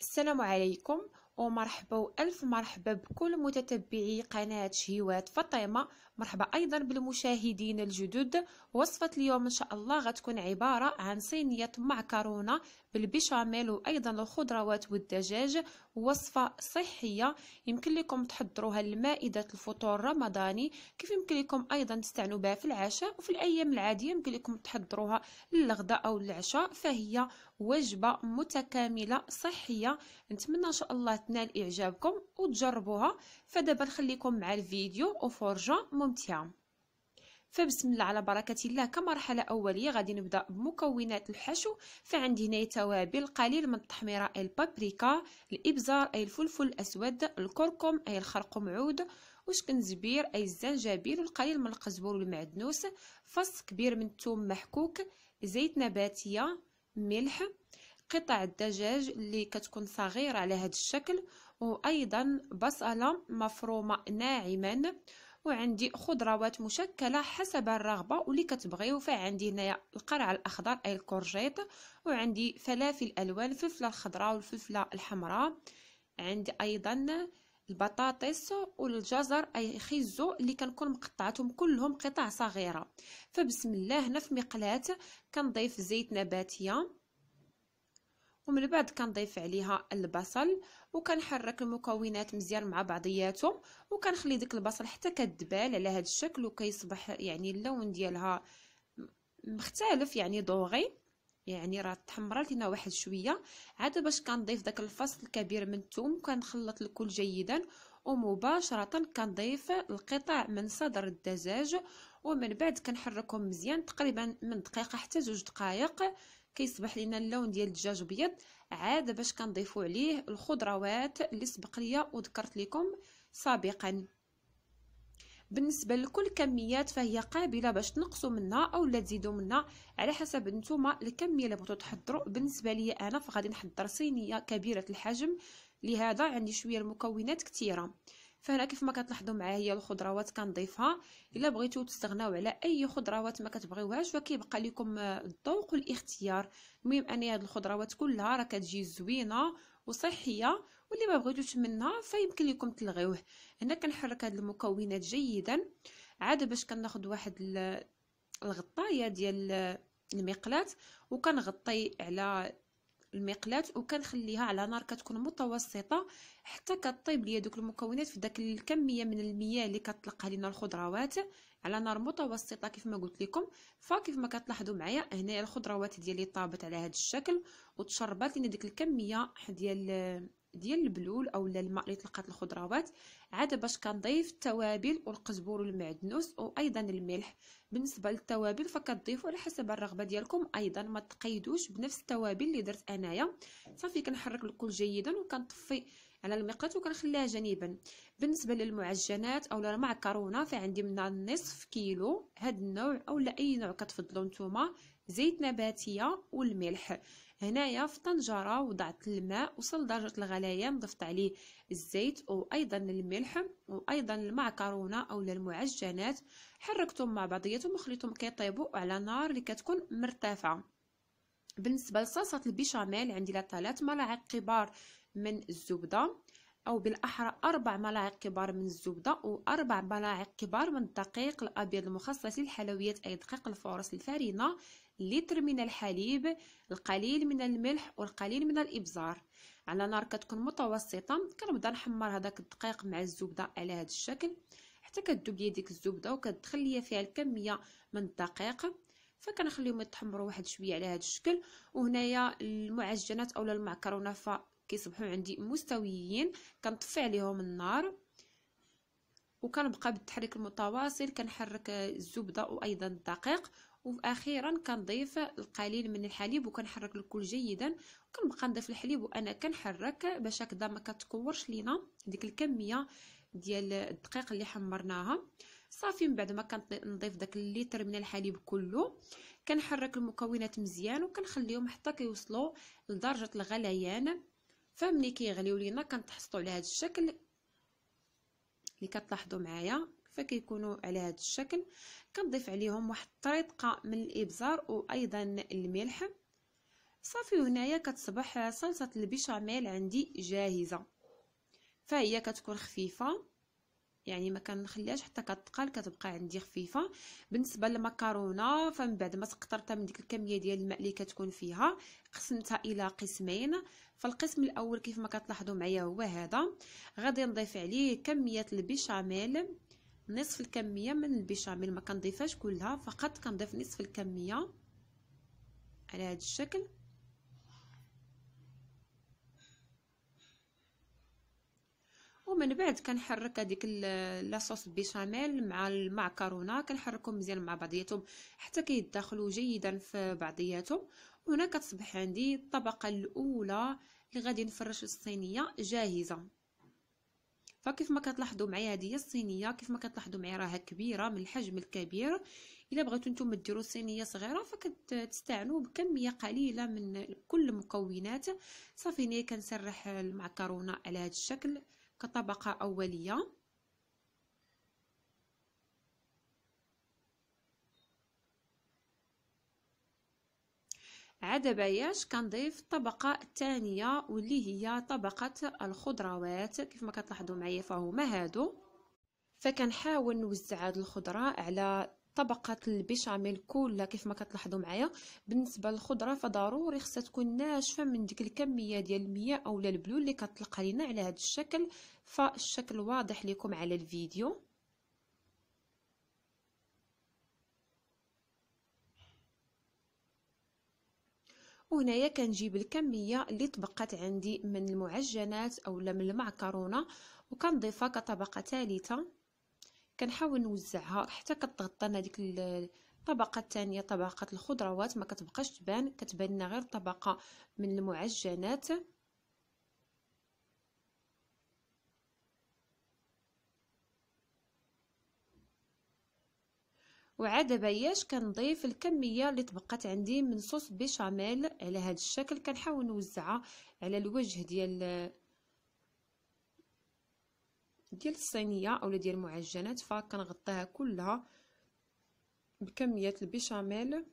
السلام عليكم ومرحبا ألف مرحبا بكل متتبعي قناة شهيوات فطيمة مرحبا أيضا بالمشاهدين الجدد وصفة اليوم إن شاء الله غتكون عبارة عن صينية معكرونة بالبيشاميل وايضا الخضروات والدجاج وصفه صحيه يمكن لكم تحضروها لمائده الفطور الرمضاني كيف يمكن لكم ايضا تستعنوا بها في العشاء وفي الايام العاديه يمكن لكم تحضروها للغداء او العشاء فهي وجبه متكامله صحيه نتمنى ان شاء الله تنال اعجابكم وتجربوها فدابا نخليكم مع الفيديو وفرجه ممتعه فبسم الله على بركة الله كمرحلة أولية غادي نبدأ بمكونات الحشو فعندي هنا توابل قليل من التحميرة أي البابريكا الإبزار أي الفلفل الأسود الكركم أي الخرقوم عود وشكنزبير أي الزنجبيل والقليل من القزبور والمعدنوس فص كبير من الثوم محكوك زيت نباتية ملح قطع الدجاج اللي كتكون صغيرة على هذا الشكل وأيضا بصلة مفرومة ناعما وعندي خضروات مشكله حسب الرغبه واللي كتبغيو فعندي هنايا القرع الاخضر اي الكورجيت وعندي فلافل الوان الفلفله الخضراء والفلفله الحمراء عندي ايضا البطاطس والجزر اي خيزو اللي كنكون مقطعتهم كلهم قطع صغيره فبسم الله هنا في مقلاه كنضيف زيت نباتيه ومن بعد كنضيف عليها البصل وكنحرك المكونات مزيان مع بعضياتهم وكنخلي ديك البصل حتى كدبال على هذا الشكل وكيصبح يعني اللون ديالها مختلف يعني دوغي يعني راه تحمرات لينا واحد شويه عاد باش كنضيف داك الفصل الكبير من الثوم كنخلط الكل جيدا ومباشره كنضيف القطع من صدر الدجاج ومن بعد كنحركهم مزيان تقريبا من دقيقه حتى جوج دقائق كيصبح لينا اللون ديال الدجاج ابيض عاد باش كنضيفو عليه الخضروات اللي سبق ليا وذكرت لكم سابقا بالنسبه لكل كميات فهي قابله باش تنقصوا منها او لا تزيدوا منها على حسب نتوما الكميه اللي بغيتو تحضروا بالنسبه لي انا فغادي نحضر صينيه كبيره الحجم لهذا عندي شويه المكونات كثيره فهنا كيف ما كتلاحظوا معايا هي الخضروات كنضيفها الا بغيتو تستغناو على اي خضروات ما كتبغيوهاش فكيبقى لكم الذوق والاختيار المهم ان هاد الخضروات كلها راه كتجي زوينه وصحيه واللي ما بغيتوش منها فيمكن لكم تلغيوه هنا كنحرك هاد المكونات جيدا عاد باش كناخذ واحد الغطايه ديال المقلاه وكنغطي على المقلاة وكنخليها على نار كتكون متوسطه حتى كطيب ليا دوك المكونات في داك الكميه من المياه اللي كطلقها لينا الخضروات على نار متوسطه كيف ما قلت لكم فكيف ما كتلاحظوا معايا هنايا الخضروات ديالي طابت على هذا الشكل وتشربت لينا ديك الكميه ديال ديال البلول اولا الماء اللي طلقات الخضروات عاد باش كنضيف التوابل والقزبر والمعدنوس وايضا الملح بالنسبه للتوابل فكتضيفوا على حسب الرغبه ديالكم ايضا ما تقيدوش بنفس التوابل اللي درت انايا صافي كنحرك الكل جيدا وكنطفي على المقلاة وكنخليها جانبا بالنسبه للمعجنات اولا المعكرونه فعندي منها نصف كيلو هاد النوع اولا اي نوع كتفضلوا نتوما زيت نباتيه والملح هنايا في طنجره وضعت الماء وصل درجه الغليان ضفت عليه الزيت وايضا الملح وايضا المعكرونه او المعجنات حركتهم مع بعضياتهم وخليتهم كيطيبوا على نار اللي كتكون مرتفعه بالنسبه لصلصه البيشاميل عندي لها 3 ملاعق كبار من الزبده او بالاحرى اربع ملاعق كبار من الزبده واربع ملاعق كبار من الدقيق الابيض المخصص للحلويات اي دقيق الفورس الفارينه لتر من الحليب القليل من الملح والقليل من الابزار على نار كتكون متوسطه كنبدا نحمر هذاك الدقيق مع الزبده على هذا الشكل حتى كتذوب ليا ديك الزبده وكتدخل ليا فيها الكميه من الدقيق فكنخليهم يتحمروا واحد شويه على هذا الشكل وهنايا المعجنات اولا المعكرونه فكيصبحوا عندي مستويين كنطفي عليهم النار وكنبقى بالتحريك المتواصل كنحرك الزبده وايضا الدقيق واخيرا كنضيف القليل من الحليب وكنحرك الكل جيدا وكنبقى نضيف الحليب وانا كنحرك باش هكذا ما كتكورش لينا ديك الكميه ديال الدقيق اللي حمرناها صافي من بعد ما كنضيف داك الليتر من الحليب كله كنحرك المكونات مزيان وكنخليهم حتى كيوصلوا لدرجه الغليان فملي كيغليو لينا كنتحصلوا على هذا الشكل اللي كتلاحظوا معايا فكيكونوا على هذا الشكل كنضيف عليهم واحد الطريقه من الابزار وايضا الملح صافي وهنايا كتصبح صلصه البيشاميل عندي جاهزه فهي كتكون خفيفه يعني ما كنخليهاش حتى كتقال كتبقى عندي خفيفه بالنسبه للمكرونه فمن بعد ما تقطرتها من ديك الكميه ديال الماء اللي كتكون فيها قسمتها الى قسمين فالقسم الاول كيف ما كتلاحظوا معايا هو هذا غادي نضيف عليه كميه البيشاميل نصف الكميه من البيشاميل ما كنضيفهاش كلها فقط كنضيف نصف الكميه على هذا الشكل ومن بعد كنحرك هذيك لاصوص البيشاميل مع المعكرونه كنحركهم مزيان مع بعضياتهم حتى كيدخلوا جيدا في بعضياتهم هنا كتصبح عندي الطبقة الأولى اللي غادي نفرش الصينية جاهزة فكيف ما كتلاحظوا معايا هذه هي الصينيه كيف ما كتلاحظوا معايا راها كبيره من الحجم الكبير الا بغيتو نتوما ديروا صينيه صغيره فكتستعنوا بكميه قليله من كل المكونات صافي هنا كنسرح المعكرونه على هذا الشكل كطبقه اوليه عدا باياش كنضيف الطبقة الثانية واللي هي طبقة الخضروات كيف ما كتلاحظوا معايا فهما هادو فكنحاول نوزع هاد الخضرة على طبقة البشاميل كلها كيف ما كتلاحظوا معايا بالنسبة للخضرة فضروري خصها تكون ناشفة من ديك الكمية ديال المية أو البلو اللي كتلقى لينا على هاد الشكل فالشكل واضح لكم على الفيديو وهنايا كنجيب الكميه اللي تبقات عندي من المعجنات اولا من المعكرونه وكنضيفها كطبقه ثالثه كنحاول نوزعها حتى كتغطى لنا ديك الطبقه الثانيه طبقه الخضروات ما كتبقاش تبان كتبان لنا غير طبقه من المعجنات وعاد باش كنضيف الكميه اللي تبقات عندي من صوص بيشاميل على هذا الشكل كنحاول نوزعها على الوجه ديال ديال الصينيه اولا ديال المعجنات فكنغطيها كلها بكميه البيشاميل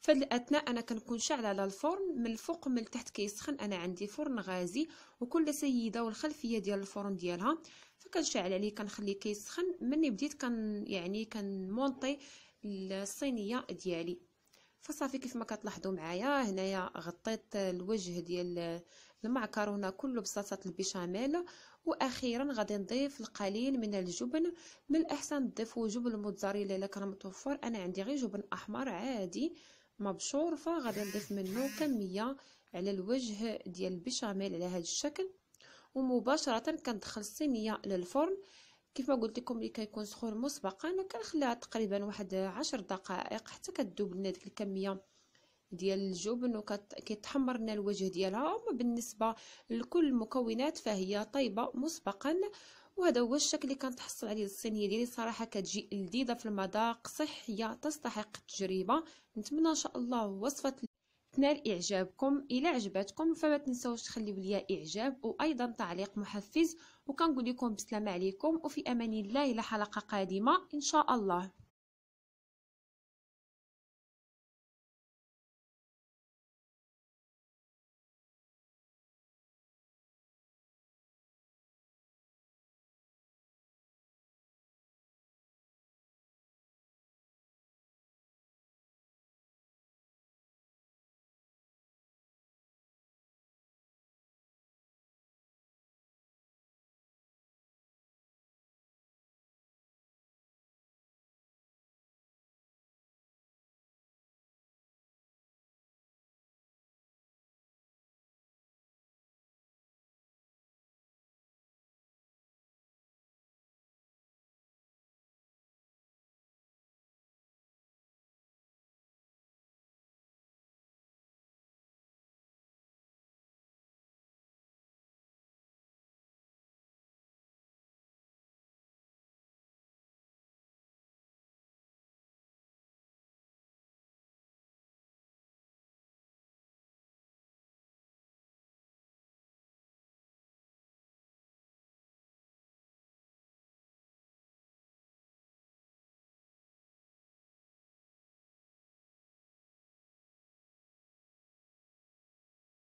فهاد الاثناء انا كنكون شاعله على الفرن من الفوق ومن التحت كيسخن انا عندي فرن غازي وكل سيده والخلفيه ديال الفرن ديالها فكنشعل عليه كنخليه كيسخن مني بديت كان يعني كنمونطي الصينيه ديالي فصافي كيف ما كتلاحظوا معايا هنايا غطيت الوجه ديال المعكرونه كله بصلصه البيشاميل واخيرا غادي نضيف القليل من الجبن من الاحسن تضيفوا جبن الموتزاريلا الا كان متوفر انا عندي غير جبن احمر عادي مبشور فغادي نضيف منه كمية على الوجه ديال البيشاميل على هذا الشكل ومباشرة كندخل الصينية للفرن كيف ما قلت لكم اللي كيكون سخون مسبقا كنخليها تقريبا واحد عشر دقائق حتى كتذوب لنا ديك الكميه ديال الجبن وكيتحمر لنا الوجه ديالها اما بالنسبه لكل المكونات فهي طيبه مسبقا وهذا هو الشكل اللي كنتحصل عليه الصينيه ديالي صراحه كتجي لذيذه في المذاق صحيه تستحق التجربه نتمنى ان شاء الله وصفه تنال اعجابكم الا عجبتكم فما تنسوش تخليو ليا اعجاب وايضا تعليق محفز وكنقول لكم بسلامه عليكم وفي امان الله الى حلقه قادمه ان شاء الله